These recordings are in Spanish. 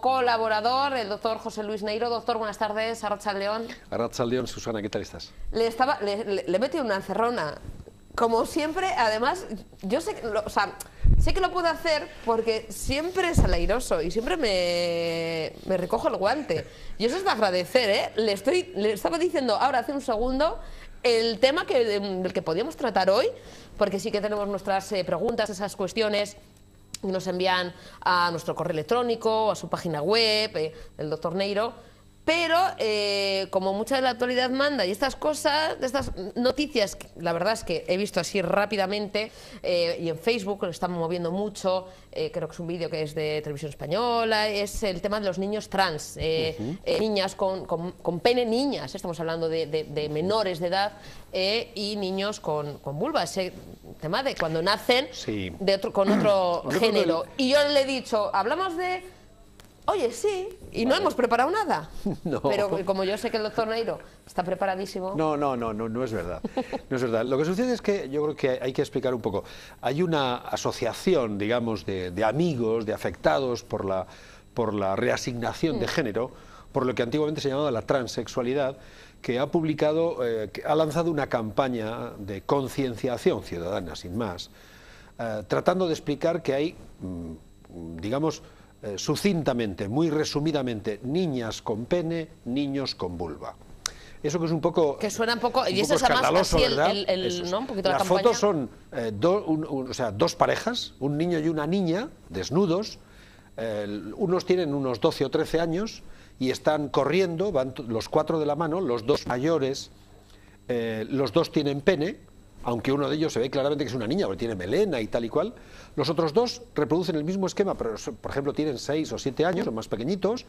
colaborador el doctor José Luis Neiro. Doctor, buenas tardes, Arracha León. Arracha León, Susana, ¿qué tal estás? Le, estaba, le, metí una encerrona. Como siempre, además, yo sé, o sea, sé que lo puedo hacer porque siempre es aleiroso y siempre me, me recojo el guante. Y eso es de agradecer, ¿eh? Le, estoy, le estaba diciendo ahora hace un segundo el tema que, del que podíamos tratar hoy, porque sí que tenemos nuestras eh, preguntas, esas cuestiones nos envían a nuestro correo electrónico, a su página web, eh, el doctor Neiro pero eh, como mucha de la actualidad manda y estas cosas, estas noticias, la verdad es que he visto así rápidamente eh, y en Facebook lo están moviendo mucho, eh, creo que es un vídeo que es de televisión española, es el tema de los niños trans, niñas con, con, pene, niñas, estamos hablando de, menores de edad y niños con, con, vulva, ese tema de cuando nacen de otro, con otro género. Y yo le he dicho, hablamos de Oye, sí, y no hemos preparado nada. No. Pero como yo sé que el doctor Neiro está preparadísimo. No, no, no, no, no es verdad. No es verdad. Lo que sucede es que yo creo que hay que explicar un poco. Hay una asociación, digamos, de, amigos, de afectados por la, por la reasignación de mm. género, por lo que antiguamente se llamaba la transexualidad, que ha publicado, eh, que ha lanzado una campaña de concienciación ciudadana, sin más, eh, tratando de explicar que hay, mm, digamos, eh, sucintamente, muy resumidamente, niñas con pene, niños con vulva. Eso que es un poco... Que suena un poco... y eso es escandaloso, el, Las fotos son eh, sea, dos parejas, un niño y una niña, desnudos. unos tienen unos 12 o 13 años y están corriendo, van los cuatro de la mano, los dos mayores, eh, los dos tienen pene, aunque uno de ellos se ve claramente que es una niña, porque tiene melena y tal y cual. Los otros dos reproducen el mismo esquema, pero por ejemplo tienen seis o siete años, son más pequeñitos,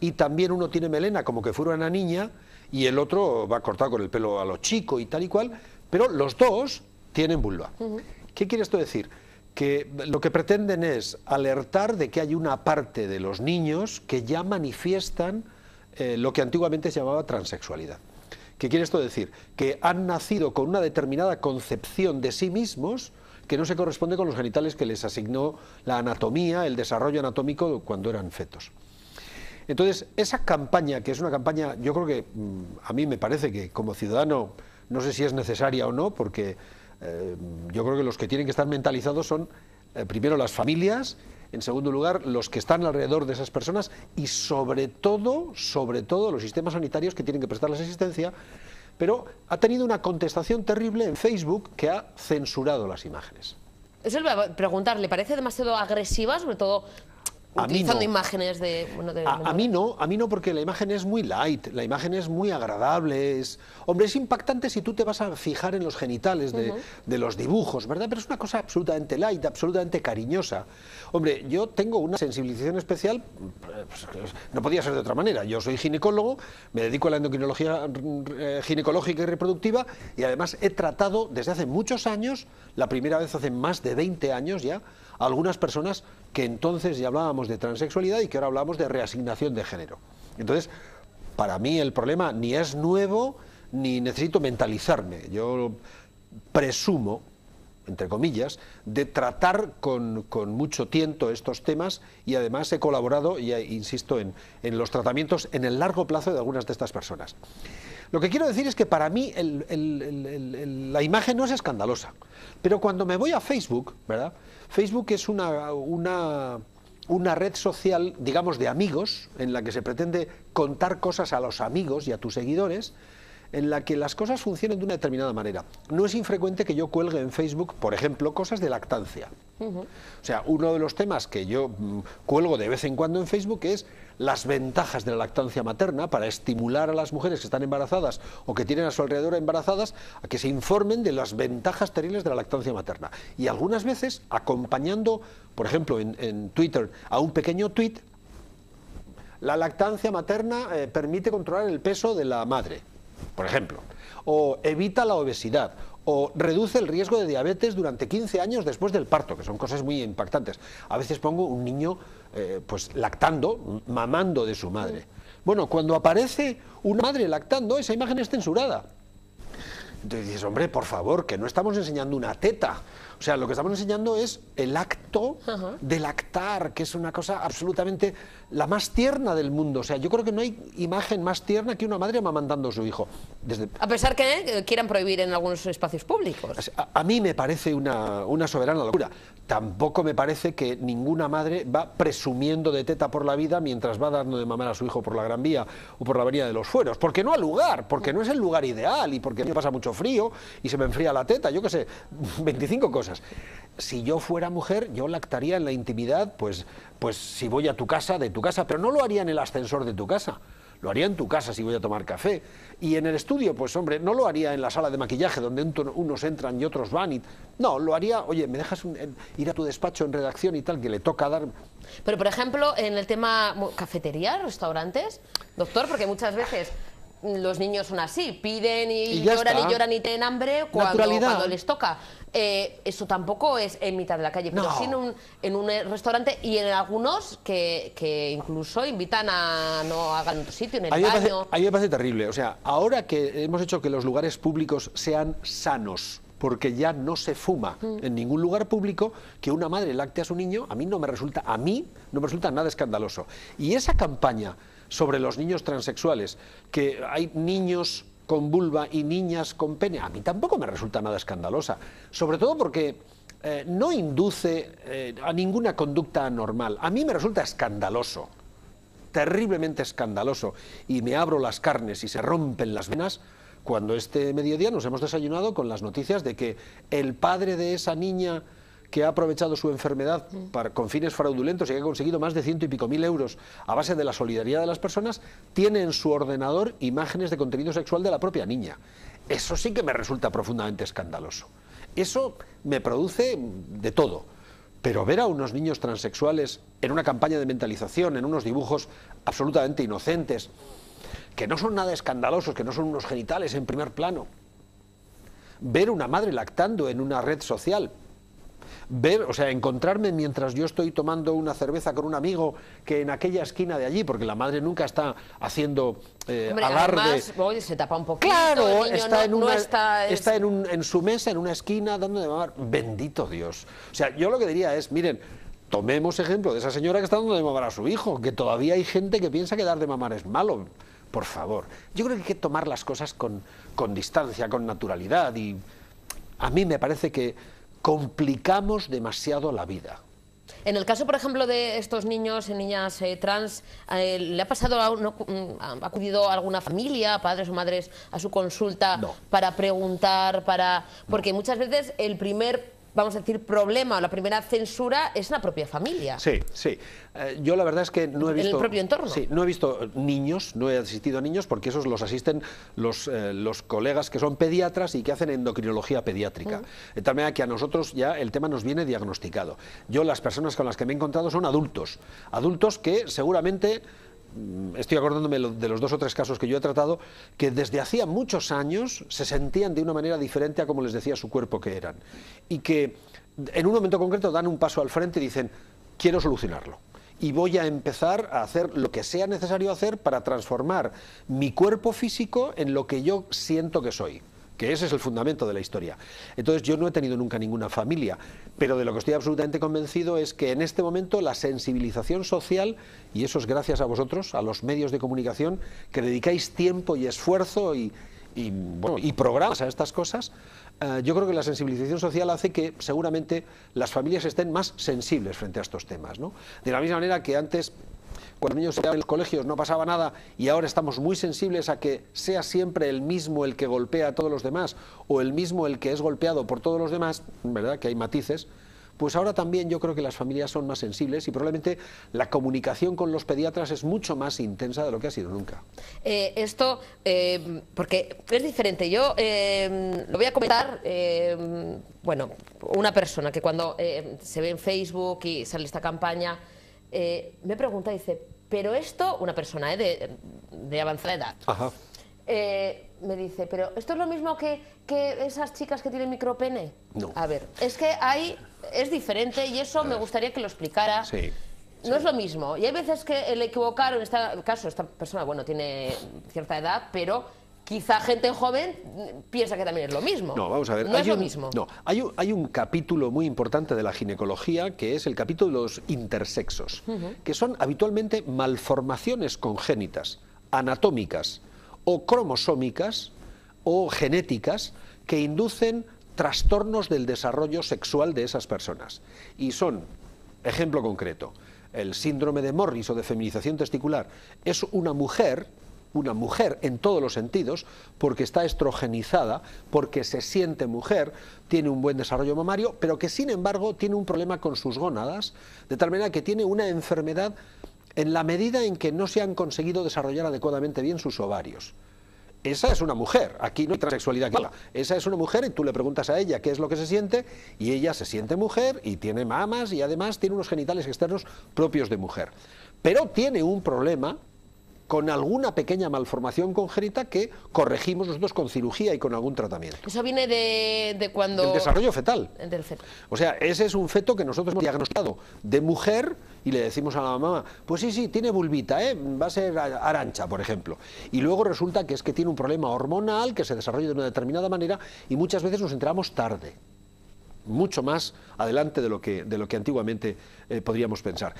y también uno tiene melena como que fuera una niña, y el otro va cortado con el pelo a lo chico y tal y cual, pero los dos tienen vulva. ¿Qué quiere esto decir? Que lo que pretenden es alertar de que hay una parte de los niños que ya manifiestan eh, lo que antiguamente se llamaba transexualidad. ¿Qué quiere esto decir? Que han nacido con una determinada concepción de sí mismos que no se corresponde con los genitales que les asignó la anatomía, el desarrollo anatómico cuando eran fetos. Entonces, esa campaña, que es una campaña, yo creo que mm, a mí me parece que como ciudadano, no sé si es necesaria o no, porque eh, yo creo que los que tienen que estar mentalizados son eh, primero las familias, en segundo lugar, los que están alrededor de esas personas y sobre todo, sobre todo los sistemas sanitarios que tienen que prestarles asistencia, pero ha tenido una contestación terrible en Facebook que ha censurado las imágenes. Eso le voy a preguntar, ¿le parece demasiado agresiva, sobre todo a mí no. imágenes de, a, mí no, a mí no, porque la imagen es muy light, la imagen es muy agradable. Es, hombre, es impactante si tú te vas a fijar en los genitales de, los dibujos, ¿verdad? Pero es una cosa absolutamente light, absolutamente cariñosa. Hombre, yo tengo una sensibilización especial, pues, pues, no podía ser de otra manera. Yo soy ginecólogo, me dedico a la endocrinología eh, ginecológica y reproductiva y además he tratado desde hace muchos años, la primera vez hace más de 20 años ya, algunas personas que entonces ya hablábamos de transexualidad y que ahora hablamos de reasignación de género. Entonces, para mí el problema ni es nuevo ni necesito mentalizarme. Yo presumo, entre comillas, de tratar con, mucho tiento estos temas y además he colaborado, y insisto, en, en los tratamientos en el largo plazo de algunas de estas personas. Lo que quiero decir es que para mí la imagen no es escandalosa. Pero cuando me voy a Facebook, ¿verdad? Facebook es una, una, red social, digamos, de amigos, en la que se pretende contar cosas a los amigos y a tus seguidores, en la que las cosas funcionan de una determinada manera. No es infrecuente que yo cuelgue en Facebook, por ejemplo, cosas de lactancia. O sea, uno de los temas que yo mm, cuelgo de vez en cuando en Facebook es las ventajas de la lactancia materna para estimular a las mujeres que están embarazadas o que tienen a su alrededor embarazadas a que se informen de las ventajas terribles de la lactancia materna. Y algunas veces acompañando, por ejemplo, en, Twitter a un pequeño tweet, la lactancia materna eh, permite controlar el peso de la madre, por ejemplo, o evita la obesidad, o reduce el riesgo de diabetes durante 15 años después del parto, que son cosas muy impactantes. A veces pongo un niño eh, pues lactando, mamando de su madre. Bueno, cuando aparece una madre lactando, esa imagen es censurada. Entonces dices, hombre, por favor, que no estamos enseñando una teta, o sea, lo que estamos enseñando es el acto del actar, que es una cosa absolutamente la más tierna del mundo. O sea, yo creo que no hay imagen más tierna que una madre amamantando a su hijo. A pesar que eh, quieran prohibir en algunos espacios públicos. A, mí me parece una, una, soberana locura. Tampoco me parece que ninguna madre va presumiendo de teta por la vida mientras va dando de mamar a su hijo por la Gran Vía o por la Avenida de los Fueros. Porque no al lugar, porque no es el lugar ideal y porque a mí me pasa mucho frío y se me enfría la teta, yo qué sé, 25 cosas. Si yo fuera mujer, yo lactaría en la intimidad, pues, pues si voy a tu casa, de tu casa, pero no lo haría en el ascensor de tu casa. Lo haría en tu casa si voy a tomar café. Y en el estudio, pues hombre, no lo haría en la sala de maquillaje donde unos entran y otros van. Y... No, lo haría, oye, me dejas ir a tu despacho en redacción y tal, que le toca dar... Pero, por ejemplo, en el tema cafetería, restaurantes, doctor, porque muchas veces los niños son así, piden y, lloran y lloran y tienen hambre cuando, les toca. Eh, eso tampoco es en mitad de la calle, pero sí en un, eh, restaurante y en algunos que, incluso invitan a no hagan otro sitio, en el baño. a mí me parece terrible. O sea, ahora que hemos hecho que los lugares públicos sean sanos, porque ya no se fuma mm. en ningún lugar público que una madre lacte a su niño, a mí no me resulta, a mí no me resulta nada escandaloso. Y esa campaña sobre los niños transexuales, que hay niños con vulva y niñas con pene, a mí tampoco me resulta nada escandalosa, sobre todo porque eh, no induce eh, a ninguna conducta anormal. A mí me resulta escandaloso, terriblemente escandaloso, y me abro las carnes y se rompen las venas cuando este mediodía nos hemos desayunado con las noticias de que el padre de esa niña que ha aprovechado su enfermedad mm. para, con fines fraudulentos y que ha conseguido más de ciento y pico mil euros a base de la solidaridad de las personas, tiene en su ordenador imágenes de contenido sexual de la propia niña. Eso sí que me resulta profundamente escandaloso. Eso me produce de todo. Pero ver a unos niños transexuales en una campaña de mentalización, en unos dibujos absolutamente inocentes, que no son nada escandalosos, que no son unos genitales en primer plano, ver una madre lactando en una red social, o sea, encontrarme mientras yo estoy tomando una cerveza con un amigo que en aquella esquina de allí, porque la madre nunca está haciendo eh, se tapa un poquito. está, en su mesa, en una esquina, dando de mamar. Bendito Dios. O sea, yo lo que diría es, miren, tomemos ejemplo de esa señora que está dando de mamar a su hijo, que todavía hay gente que piensa que dar de mamar es malo. Por favor, yo creo que hay que tomar las cosas con, con distancia, con naturalidad y a mí me parece que complicamos demasiado la vida. En el caso, por ejemplo, de estos niños y niñas eh, trans, eh, ¿le ha pasado, a, uno, ha acudido a alguna familia, padres o madres, a su consulta para preguntar, para, porque muchas veces el primer vamos a decir, problema o la primera censura es la propia familia. Sí, sí. Eh, yo la verdad es que no he visto... En el propio entorno. Sí, no he visto eh, niños, no he asistido a niños porque esos los asisten los, eh, los colegas que son pediatras y que hacen endocrinología pediátrica. De mm. tal manera que a nosotros ya el tema nos viene diagnosticado. Yo las personas con las que me he encontrado son adultos. Adultos que seguramente estoy acordándome de los dos o tres casos que yo he tratado, que desde hacía muchos años se sentían de una manera diferente a como les decía su cuerpo que eran. Y que en un momento concreto dan un paso al frente y dicen, quiero solucionarlo. Y voy a empezar a hacer lo que sea necesario hacer para transformar mi cuerpo físico en lo que yo siento que soy que ese es el fundamento de la historia. Entonces yo no he tenido nunca ninguna familia, pero de lo que estoy absolutamente convencido es que en este momento la sensibilización social, y eso es gracias a vosotros, a los medios de comunicación, que dedicáis tiempo y esfuerzo y, programas a estas cosas, eh, yo creo que la sensibilización social hace que seguramente las familias estén más sensibles frente a estos temas. ¿no? De la misma manera que antes cuando los niños se en los colegios no pasaba nada y ahora estamos muy sensibles a que sea siempre el mismo el que golpea a todos los demás o el mismo el que es golpeado por todos los demás, ¿verdad? Que hay matices. Pues ahora también yo creo que las familias son más sensibles y probablemente la comunicación con los pediatras es mucho más intensa de lo que ha sido nunca. Eh, esto, eh, porque es diferente, yo eh, lo voy a comentar, bueno, una persona que cuando se ve en Facebook y sale esta campaña eh, me pregunta, dice, pero esto, una persona eh, de, de, avanzada edad, eh, me dice, pero esto es lo mismo que, que esas chicas que tienen micropene. No. A ver, es que hay, es diferente y eso me gustaría que lo explicara. Sí. No es lo mismo. Y hay veces que el equivocar, en este caso, esta persona, bueno, tiene cierta edad, pero quizá gente joven piensa que también es lo mismo. No, vamos a ver. No es lo mismo. No, hay un, capítulo muy importante de la ginecología que es el capítulo de los intersexos, que son habitualmente malformaciones congénitas, anatómicas o cromosómicas o genéticas que inducen trastornos del desarrollo sexual de esas personas. Y son, ejemplo concreto, el síndrome de Morris o de feminización testicular. Es una mujer una mujer en todos los sentidos, porque está estrogenizada, porque se siente mujer, tiene un buen desarrollo mamario, pero que sin embargo tiene un problema con sus gónadas, de tal manera que tiene una enfermedad en la medida en que no se han conseguido desarrollar adecuadamente bien sus ovarios. Esa es una mujer, aquí no hay transexualidad Esa es una mujer y tú le preguntas a ella qué es lo que se siente y ella se siente mujer y tiene mamas y además tiene unos genitales externos propios de mujer. Pero tiene un problema con alguna pequeña malformación congénita que corregimos nosotros con cirugía y con algún tratamiento. Eso viene de, cuando... El desarrollo fetal. Del feto. O sea, ese es un feto que nosotros hemos diagnosticado de mujer y le decimos a la mamá, pues sí, sí, tiene bulbita, ¿eh? va a ser arancha, por ejemplo. Y luego resulta que es que tiene un problema hormonal que se desarrolla de una determinada manera y muchas veces nos enteramos tarde mucho más adelante de lo que, de lo que antiguamente eh, podríamos pensar.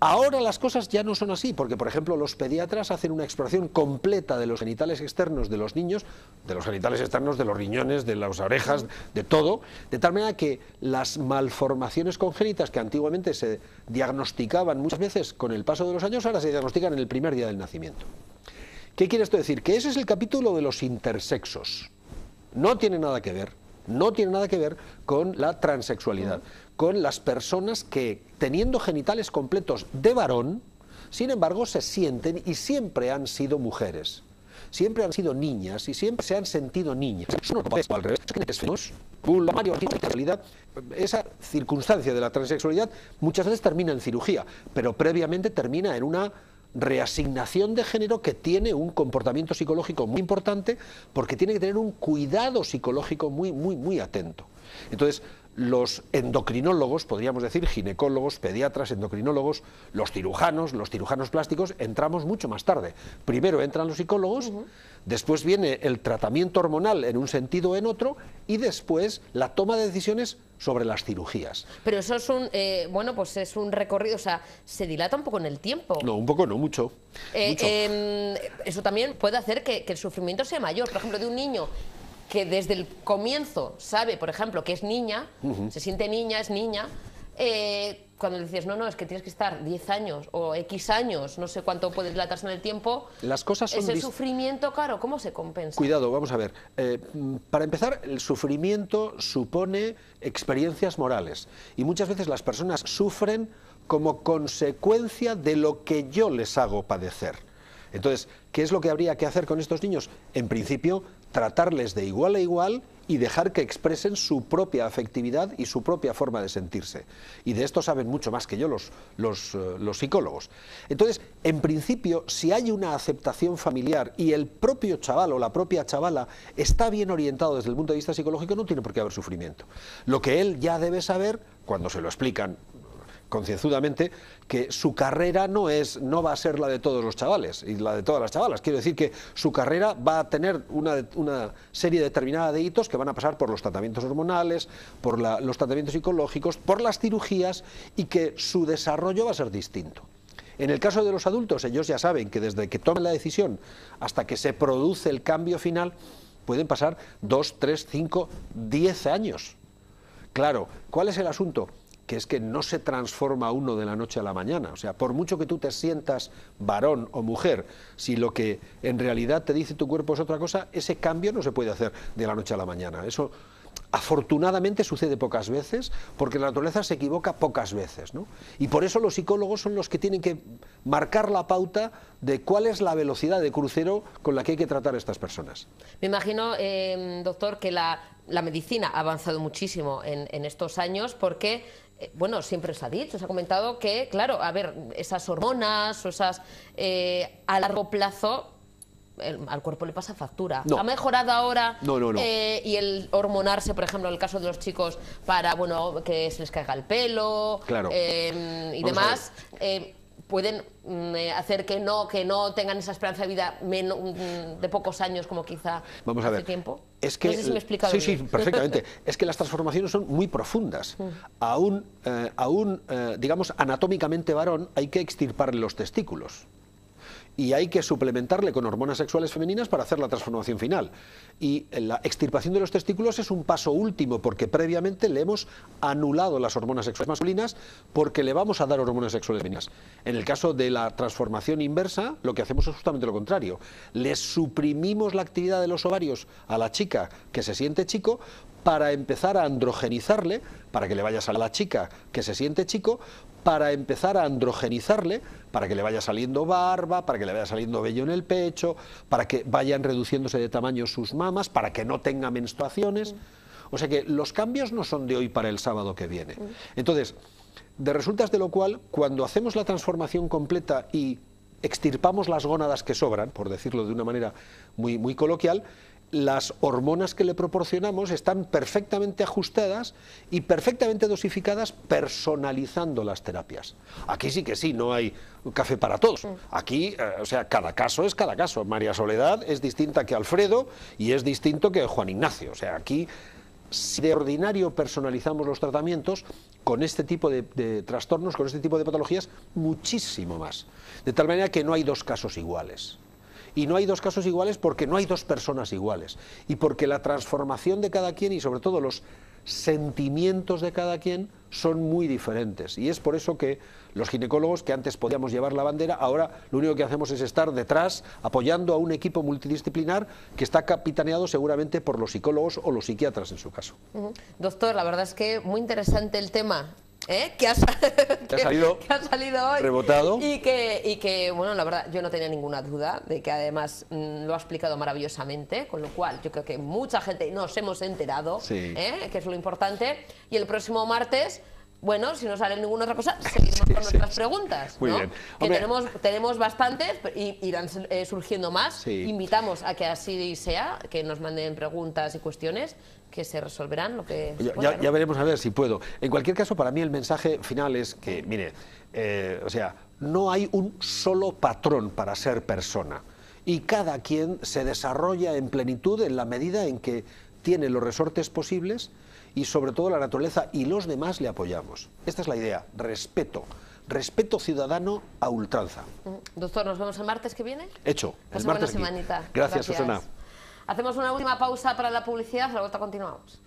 Ahora las cosas ya no son así, porque por ejemplo los pediatras hacen una exploración completa de los genitales externos de los niños, de los genitales externos, de los riñones, de las orejas, de todo, de tal manera que las malformaciones congénitas que antiguamente se diagnosticaban muchas veces con el paso de los años, ahora se diagnostican en el primer día del nacimiento. ¿Qué quiere esto decir? Que ese es el capítulo de los intersexos. No tiene nada que ver, no tiene nada que ver con la transexualidad con las personas que, teniendo genitales completos de varón, sin embargo se sienten y siempre han sido mujeres. Siempre han sido niñas y siempre se han sentido niñas. Eso no es al revés, esa circunstancia de la transexualidad muchas veces termina en cirugía, pero previamente termina en una reasignación de género que tiene un comportamiento psicológico muy importante porque tiene que tener un cuidado psicológico muy, muy, muy atento. Entonces, los endocrinólogos, podríamos decir, ginecólogos, pediatras, endocrinólogos, los cirujanos, los cirujanos plásticos, entramos mucho más tarde. Primero entran los psicólogos, después viene el tratamiento hormonal en un sentido o en otro, y después la toma de decisiones sobre las cirugías. Pero eso es un, eh, bueno, pues es un recorrido, o sea, se dilata un poco en el tiempo. No, un poco no, mucho. Eh, em, eso también puede hacer que el sufrimiento sea mayor. Por ejemplo, de un niño que desde el comienzo sabe, por ejemplo, que es niña, se siente niña, es niña, eh, cuando le dices, no, no, es que tienes que estar 10 años o X años, no sé cuánto puede dilatarse en el tiempo, Las cosas son ese sufrimiento, claro, ¿cómo se compensa? Cuidado, vamos a ver. Eh, para empezar, el sufrimiento supone experiencias morales y muchas veces las personas sufren como consecuencia de lo que yo les hago padecer. Entonces, ¿qué es lo que habría que hacer con estos niños? En principio, tratarles de igual a igual y dejar que expresen su propia afectividad y su propia forma de sentirse. Y de esto saben mucho más que yo los, eh, los, psicólogos. Entonces, en principio, si hay una aceptación familiar y el propio chaval o la propia chavala está bien orientado desde el punto de vista psicológico, no tiene por qué haber sufrimiento. Lo que él ya debe saber, cuando se lo explican concienzudamente que su carrera no es no va a ser la de todos los chavales y la de todas las chavalas. Quiero decir que su carrera va a tener una, una serie determinada de hitos que van a pasar por los tratamientos hormonales, por los tratamientos psicológicos, por las cirugías y que su desarrollo va a ser distinto. En el caso de los adultos, ellos ya saben que desde que toman la decisión hasta que se produce el cambio final, pueden pasar dos tres cinco diez años. Claro, ¿cuál es el asunto? que es que no se transforma uno de la noche a la mañana. O sea, por mucho que tú te sientas varón o mujer, si lo que en realidad te dice tu cuerpo es otra cosa, ese cambio no se puede hacer de la noche a la mañana. Eso Afortunadamente sucede pocas veces, porque la naturaleza se equivoca pocas veces. ¿no? Y por eso los psicólogos son los que tienen que marcar la pauta de cuál es la velocidad de crucero con la que hay que tratar a estas personas. Me imagino, em, doctor, que la, medicina ha avanzado muchísimo en, estos años porque eh, bueno, siempre se ha dicho, se ha comentado que, claro, a ver, esas hormonas o esas eh, a largo plazo al cuerpo le pasa factura. Ha mejorado ahora eh, y el hormonarse, por ejemplo, en el caso de los chicos, para bueno que se les caiga el pelo em, y demás eh, pueden mm, eh, hacer que no, que no tengan esa esperanza de vida menos, mm, de pocos años como quizá Vamos a ver. tiempo? Es que, no me he explicado sí, sí, perfectamente. es que las transformaciones son muy profundas. Mm. Aún, aún digamos, anatómicamente varón hay que extirpar los testículos y hay que suplementarle con hormonas sexuales femeninas para hacer la transformación final. Y la extirpación de los testículos es un paso último porque previamente le hemos anulado las hormonas sexuales masculinas porque le vamos a dar hormonas sexuales femeninas. En el caso de la transformación inversa, lo que hacemos es justamente lo contrario. Le suprimimos la actividad de los ovarios a la chica que se siente chico para empezar a androgenizarle, para que le vayas a la chica que se siente chico, para empezar a androgenizarle, para que le vaya saliendo barba, para que le vaya saliendo vello en el pecho, para que vayan reduciéndose de tamaño sus mamas, para que no tenga menstruaciones. O sea que los cambios no son de hoy para el sábado que viene. Entonces, de resultas de lo cual, cuando hacemos la transformación completa y extirpamos las gónadas que sobran, por decirlo de una manera muy, muy coloquial, las hormonas que le proporcionamos están perfectamente ajustadas y perfectamente dosificadas personalizando las terapias. Aquí sí que sí, no hay café para todos. Aquí, eh, o sea, cada caso es cada caso. María Soledad es distinta que Alfredo y es distinto que Juan Ignacio. O sea, aquí si de ordinario personalizamos los tratamientos, con este tipo de, trastornos, con este tipo de patologías, muchísimo más. De tal manera que no hay dos casos iguales. Y no hay dos casos iguales porque no hay dos personas iguales. Y porque la transformación de cada quien y sobre todo los sentimientos de cada quien son muy diferentes. Y es por eso que los ginecólogos, que antes podíamos llevar la bandera, ahora lo único que hacemos es estar detrás, apoyando a un equipo multidisciplinar que está capitaneado seguramente por los psicólogos o los psiquiatras en su caso. Doctor, la verdad es que muy interesante el tema. ¿eh? que, ha salido que ha salido hoy. Rebotado. Y que, y que, bueno, la verdad, yo no tenía ninguna duda de que además mm, lo ha explicado maravillosamente, con lo cual yo creo que mucha gente nos hemos enterado, ¿eh? que es lo importante. Y el próximo martes bueno, si no sale ninguna otra cosa, seguimos con nuestras preguntas. Que tenemos, tenemos bastantes y irán eh, surgiendo más. Invitamos a que así sea, que nos manden preguntas y cuestiones que se resolverán lo que... Ya, veremos a ver si puedo. En cualquier caso, para mí el mensaje final es que, mire, eh, o sea, no hay un solo patrón para ser persona y cada quien se desarrolla en plenitud en la medida en que tiene los resortes posibles y sobre todo la naturaleza y los demás le apoyamos. Esta es la idea, respeto. Respeto ciudadano a ultranza. Mm, doctor, ¿nos vemos el martes que viene? Hecho. el martes Gracias, Susana. Hacemos una última pausa para la publicidad, a la vuelta continuamos.